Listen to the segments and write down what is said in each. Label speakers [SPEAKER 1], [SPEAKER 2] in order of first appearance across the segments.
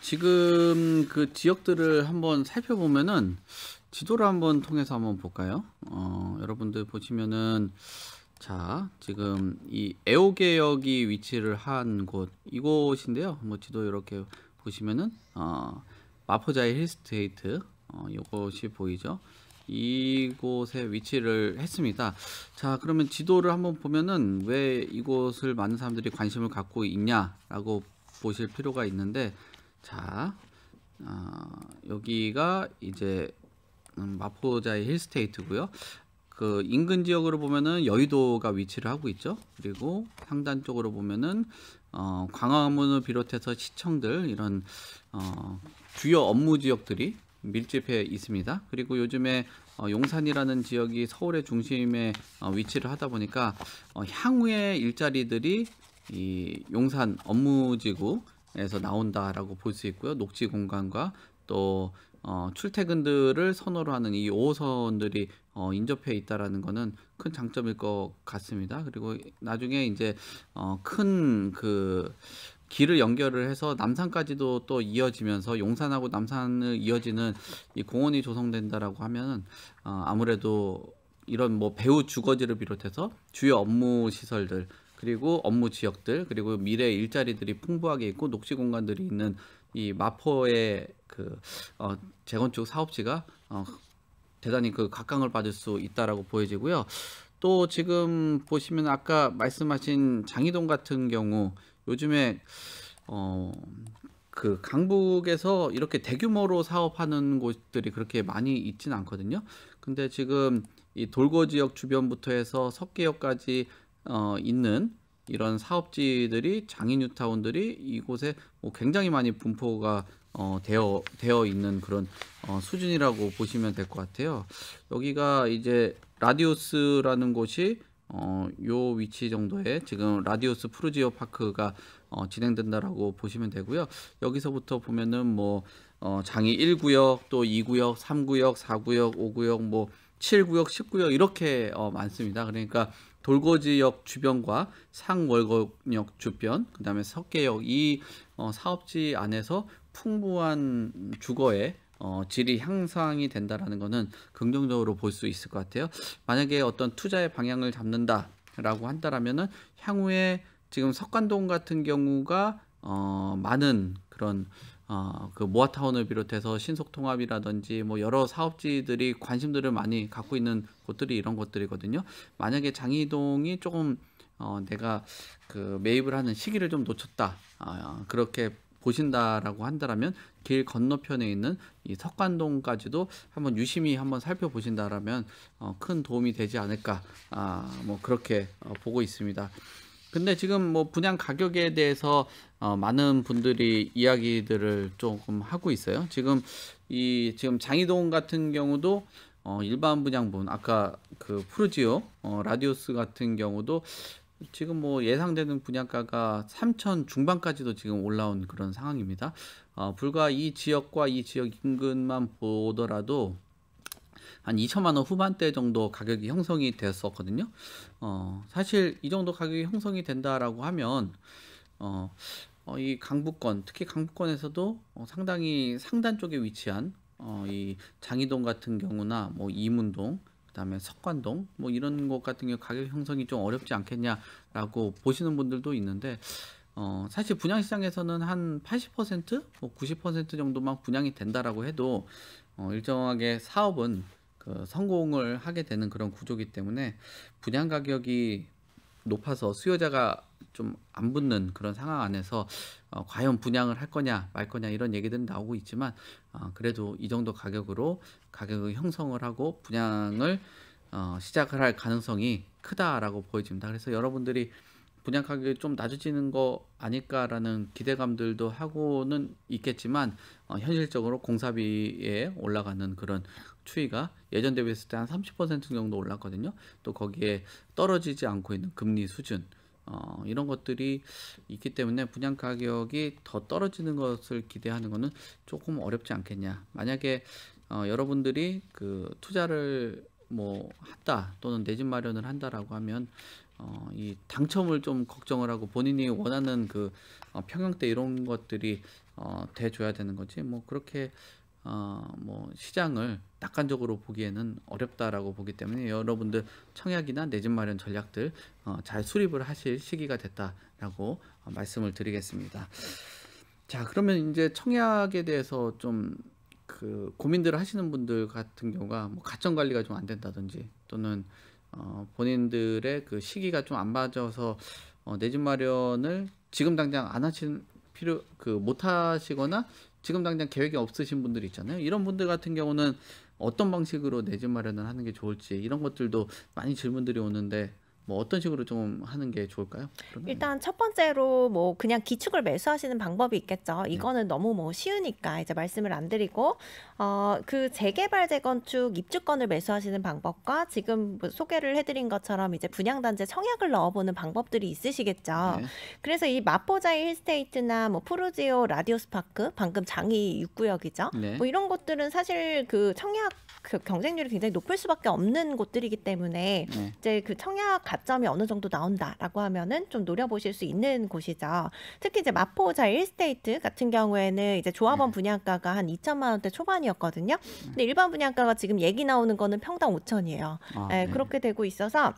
[SPEAKER 1] 지금 그 지역들을 한번 살펴보면은 지도를 한번 통해서 한번 볼까요? 어, 여러분들 보시면은 자 지금 이 에오개역이 위치를 한 곳 이곳인데요. 뭐 지도 이렇게 보시면은 어, 마포자이 힐스테이트 어, 이것이 보이죠. 이곳에 위치를 했습니다. 자, 그러면 지도를 한번 보면은 왜 이곳을 많은 사람들이 관심을 갖고 있냐라고 보실 필요가 있는데, 자, 어, 여기가 이제 음, 마포자의 힐스테이트고요. 그 인근 지역으로 보면은 여의도가 위치를 하고 있죠. 그리고 상단 쪽으로 보면은 어, 광화문을 비롯해서 시청들 이런 어, 주요 업무 지역들이 밀집해 있습니다. 그리고 요즘에 어, 용산이라는 지역이 서울의 중심에 어, 위치를 하다 보니까 어, 향후의 일자리들이 이 용산 업무지구에서 나온다라고 볼 수 있고요. 녹지 공간과 또 어, 출퇴근들을 선호로 하는 이 5호선들이 어, 인접해 있다라는 것은 큰 장점일 것 같습니다. 그리고 나중에 이제 어, 큰그 길을 연결을 해서 남산까지도 또 이어지면서 용산하고 남산을 이어지는 이 공원이 조성된다라고 하면은 어, 아무래도 이런 뭐 배우 주거지를 비롯해서 주요 업무 시설들 그리고 업무 지역들 그리고 미래 일자리들이 풍부하게 있고 녹지 공간들이 있는 이 마포의 그 어, 재건축 사업지가 어, 대단히 그 각광을 받을 수 있다라고 보여지고요. 또 지금 보시면 아까 말씀하신 장희동 같은 경우 요즘에 어, 그 강북에서 이렇게 대규모로 사업하는 곳들이 그렇게 많이 있진 않거든요. 근데 지금 이 돌고 지역 주변부터 해서 석계역까지 어, 있는 이런 사업지들이 장인 뉴타운들이 이곳에 뭐 굉장히 많이 분포가 어, 되어 되어 있는 그런 어, 수준이라고 보시면 될 것 같아요. 여기가 이제 라디우스라는 곳이 어, 요 위치 정도에 지금 라디오스 프루지오 파크가 어, 진행된다라고 보시면 되고요. 여기서부터 보면은 뭐 어, 장이 1구역, 또 2구역, 3구역, 4구역, 5구역, 뭐 7구역, 19구역 이렇게 어, 많습니다. 그러니까 돌고지역 주변과 상월곡역 주변, 그 다음에 석계역 이 어, 사업지 안에서 풍부한 주거에 어, 질이 향상이 된다라는 것은 긍정적으로 볼 수 있을 것 같아요. 만약에 어떤 투자의 방향을 잡는다라고 한다라면은 향후에 지금 석관동 같은 경우가 어, 많은 그런 어, 그 모아타운을 비롯해서 신속통합이라든지 뭐 여러 사업지들이 관심들을 많이 갖고 있는 곳들이 이런 것들이거든요. 만약에 장희동이 조금 어, 내가 그 매입을 하는 시기를 좀 놓쳤다. 아, 그렇게 보신다라고 한다면 길 건너편에 있는 이 석관동까지도 한번 유심히 한번 살펴보신다라면 어, 큰 도움이 되지 않을까 아, 뭐 그렇게 어, 보고 있습니다. 근데 지금 뭐 분양 가격에 대해서 어, 많은 분들이 이야기들을 조금 하고 있어요. 지금 이 지금 장이동 같은 경우도 어, 일반 분양분 아까 그 푸르지오 어, 라디오스 같은 경우도 지금 뭐 예상되는 분양가가 3천 중반까지도 지금 올라온 그런 상황입니다. 어, 불과 이 지역과 이 지역 인근만 보더라도 한 2천만 원 후반대 정도 가격이 형성이 됐었거든요. 어, 사실 이 정도 가격이 형성이 된다라고 하면 어, 어, 이 강북권, 특히 강북권에서도 어, 상당히 상단 쪽에 위치한 어, 이장희동 같은 경우나 뭐 이문동 그다음에 석관동 뭐 이런 것 같은 경우 가격 형성이 좀 어렵지 않겠냐라고 보시는 분들도 있는데 어, 사실 분양 시장에서는 한 80%, 뭐 90% 정도만 분양이 된다라고 해도 어, 일정하게 사업은 그 성공을 하게 되는 그런 구조기 때문에 분양 가격이 높아서 수요자가 좀 안 붙는 그런 상황 안에서 어, 과연 분양을 할 거냐 말 거냐 이런 얘기들은 나오고 있지만 어, 그래도 이 정도 가격으로 가격을 형성을 하고 분양을 어, 시작을 할 가능성이 크다라고 보여집니다. 그래서 여러분들이 분양 가격이 좀 낮아지는 거 아닐까라는 기대감들도 하고는 있겠지만 어, 현실적으로 공사비에 올라가는 그런 추이가 예전 대비했을 때 한 30% 정도 올랐거든요. 또 거기에 떨어지지 않고 있는 금리 수준 어, 이런 것들이 있기 때문에 분양 가격이 더 떨어지는 것을 기대하는 것은 조금 어렵지 않겠냐. 만약에 어, 여러분들이 그 투자를 뭐 한다 또는 내 집 마련을 한다라고 하면 어, 이 당첨을 좀 걱정을 하고 본인이 원하는 그 어, 평형때 이런 것들이 어, 돼줘야 되는 거지 뭐 그렇게 어, 뭐 시장을 낙관적으로 보기에는 어렵다라고 보기 때문에 여러분들 청약이나 내집 마련 전략들 어, 잘 수립을 하실 시기가 됐다라고 어, 말씀을 드리겠습니다. 자 그러면 이제 청약에 대해서 좀 그 고민들을 하시는 분들 같은 경우가 뭐 가점 관리가 좀 안 된다든지 또는 어, 본인들의 그 시기가 좀 안 맞아서 어, 내집 마련을 지금 당장 안 하신 필요 그 못 하시거나 지금 당장 계획이 없으신 분들 있잖아요. 이런 분들 같은 경우는 어떤 방식으로 내집 마련을 하는 게 좋을지 이런 것들도 많이 질문들이 오는데 뭐 어떤 식으로 좀 하는 게 좋을까요? 그러면?
[SPEAKER 2] 일단 첫 번째로 뭐 그냥 기축을 매수하시는 방법이 있겠죠. 네. 이거는 네. 너무 뭐 쉬우니까 이제 말씀을 안 드리고 어 그 재개발 재건축 입주권을 매수하시는 방법과 지금 뭐 소개를 해드린 것처럼 이제 분양단지 청약을 넣어보는 방법들이 있으시겠죠. 네. 그래서 이마포자 힐스테이트나 뭐 푸르지오 라디오스파크 방금 장이 6구역이죠. 네. 뭐 이런 것들은 사실 그 청약 그 경쟁률이 굉장히 높을 수밖에 없는 곳들이기 때문에 네. 이제 그 청약 가점이 어느 정도 나온다라고 하면은 좀 노려보실 수 있는 곳이죠. 특히 이제 마포 자일스테이트 같은 경우에는 이제 조합원 네. 분양가가 한 2천만 원대 초반이었거든요. 네. 근데 일반 분양가가 지금 얘기 나오는 거는 평당 5천이에요. 아, 예, 네, 그렇게 되고 있어서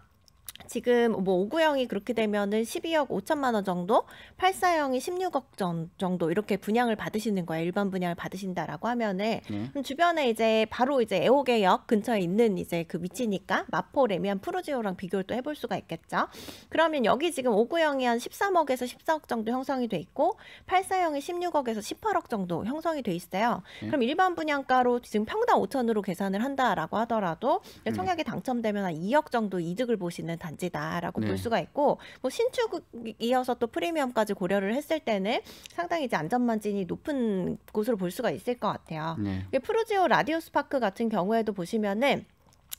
[SPEAKER 2] 지금 뭐5 9형이 그렇게 되면은 12억 5천만 원 정도, 8 4형이 16억 정도 이렇게 분양을 받으시는 거예요. 일반 분양을 받으신다라고 하면은 네. 주변에 이제 바로 이제 애호개역 근처에 있는 이제 그 위치니까 마포 레미안 프로지오랑 비교를 또 해볼 수가 있겠죠. 그러면 여기 지금 5 9형이한 13억에서 14억 정도 형성이 돼 있고 8 4형이 16억에서 18억 정도 형성이 돼 있어요. 네. 그럼 일반 분양가로 지금 평당 5천으로 계산을 한다라고 하더라도 음. 청약에 당첨되면 한 2억 정도 이득을 보시는 단 단지다라고 네. 볼 수가 있고 뭐 신축이어서 또 프리미엄까지 고려를 했을 때는 상당히 이제 안전만진이 높은 곳으로 볼 수가 있을 것 같아요. 네. 프로지오 라디우스 파크 같은 경우에도 보시면은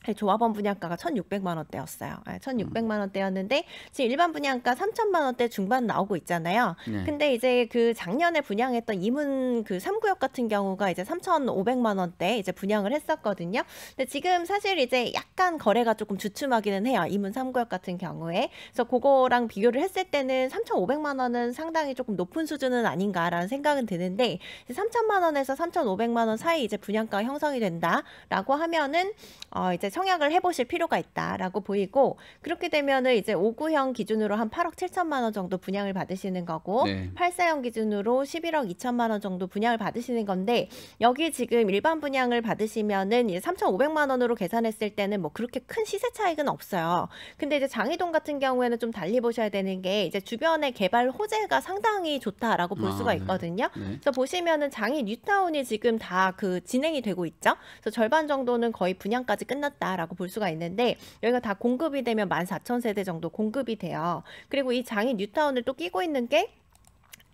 [SPEAKER 2] 네, 조합원 분양가가 1,600만 원대였어요. 1,600만 원대였는데 지금 일반 분양가 3,000만 원대 중반 나오고 있잖아요. 네. 근데 이제 그 작년에 분양했던 이문 그 3구역 같은 경우가 이제 3,500만 원대 이제 분양을 했었거든요. 근데 지금 사실 이제 약간 거래가 조금 주춤하기는 해요. 이문 3구역 같은 경우에. 그래서 그거랑 비교를 했을 때는 3,500만 원은 상당히 조금 높은 수준은 아닌가라는 생각은 드는데 3,000만 원에서 3,500만 원 사이 이제 분양가 형성이 된다라고 하면은 어 이제 이제 성약을 해보실 필요가 있다라고 보이고 그렇게 되면은 이제 5구형 기준으로 한 8억 7천만 원 정도 분양을 받으시는 거고 네. 8사형 기준으로 11억 2천만 원 정도 분양을 받으시는 건데 여기 지금 일반 분양을 받으시면은 3,500만 원으로 계산했을 때는 뭐 그렇게 큰 시세 차익은 없어요. 근데 이제 장희동 같은 경우에는 좀 달리 보셔야 되는 게 이제 주변의 개발 호재가 상당히 좋다라고 볼 아, 수가 네. 있거든요. 네. 네. 그래서 보시면은 장희 뉴타운이 지금 다 그 진행이 되고 있죠. 그래서 절반 정도는 거의 분양까지 끝났 끝났다라고 볼 수가 있는데 여기가 다 공급이 되면 14,000세대 정도 공급이 돼요. 그리고 이장인 뉴타운을 또 끼고 있는 게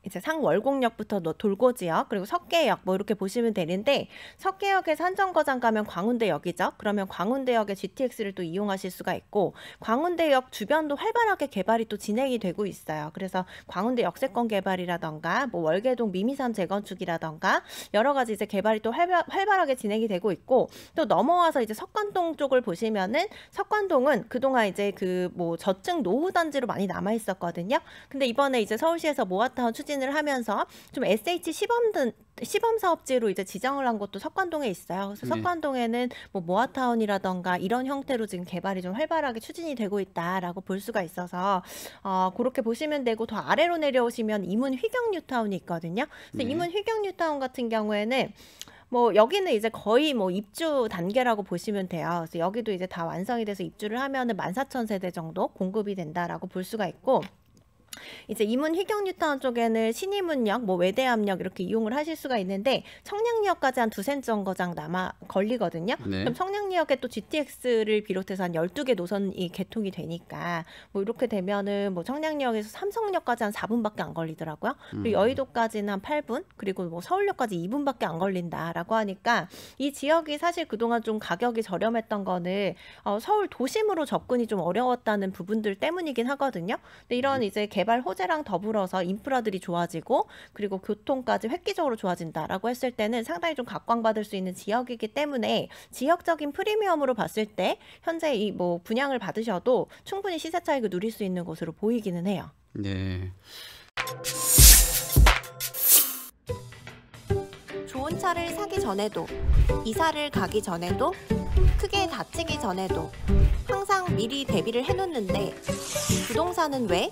[SPEAKER 2] 이제 상월곡역부터 돌고지역 그리고 석계역 뭐 이렇게 보시면 되는데 석계역에산정거장 가면 광운대역이죠. 그러면 광운대역의 GTX를 또 이용하실 수가 있고 광운대역 주변도 활발하게 개발이 또 진행이 되고 있어요. 그래서 광운대 역세권 개발이라던가 뭐 월계동 미미산 재건축이라던가 여러 가지 이제 개발이 또 활발, 활발하게 진행이 되고 있고 또 넘어와서 이제 석관동 쪽을 보시면은 석관동은 그동안 이제 그 뭐 저층 노후 단지로 많이 남아 있었거든요. 근데 이번에 이제 서울시에서 모아타운 추진 추진을 하면서 좀 SH 시범 시범 사업지로 이제 지정을 한 곳도 석관동에 있어요. 그래서 네. 석관동에는 뭐 모아타운이라던가 이런 형태로 지금 개발이 좀 활발하게 추진이 되고 있다라고 볼 수가 있어서 어 그렇게 보시면 되고 더 아래로 내려오시면 이문 휘경 뉴타운이 있거든요. 그래서 네. 이문 휘경 뉴타운 같은 경우에는 뭐 여기는 이제 거의 뭐 입주 단계라고 보시면 돼요. 그래서 여기도 이제 다 완성이 돼서 입주를 하면은 14,000세대 정도 공급이 된다라고 볼 수가 있고 이제 이문 희경 뉴타운 쪽에는 신이문역, 뭐 외대암역 이렇게 이용을 하실 수가 있는데 청량리역까지 한 두세 정거장 남아 걸리거든요. 네. 그럼 청량리역에 또 GTX를 비롯해서 한 열두 개 노선이 개통이 되니까 뭐 이렇게 되면은 뭐 청량리역에서 삼성역까지 한 사분밖에안 걸리더라고요. 그리고 음. 여의도까지는 한 팔분 그리고 뭐 서울역까지 이분밖에안 걸린다라고 하니까 이 지역이 사실 그동안 좀 가격이 저렴했던 거는 어, 서울 도심으로 접근이 좀 어려웠다는 부분들 때문이긴 하거든요. 근데 이런 음. 이제 개 개발 호재랑 더불어서 인프라들이 좋아지고 그리고 교통까지 획기적으로 좋아진다라고 했을 때는 상당히 좀 각광받을 수 있는 지역이기 때문에 지역적인 프리미엄으로 봤을 때 현재 이 뭐 분양을 받으셔도 충분히 시세 차익을 누릴 수 있는 것으로 보이기는 해요. 네. 좋은 차를 사기 전에도 이사를 가기 전에도 크게 다치기 전에도 항상 미리 대비를 해놓는데 부동산은 왜?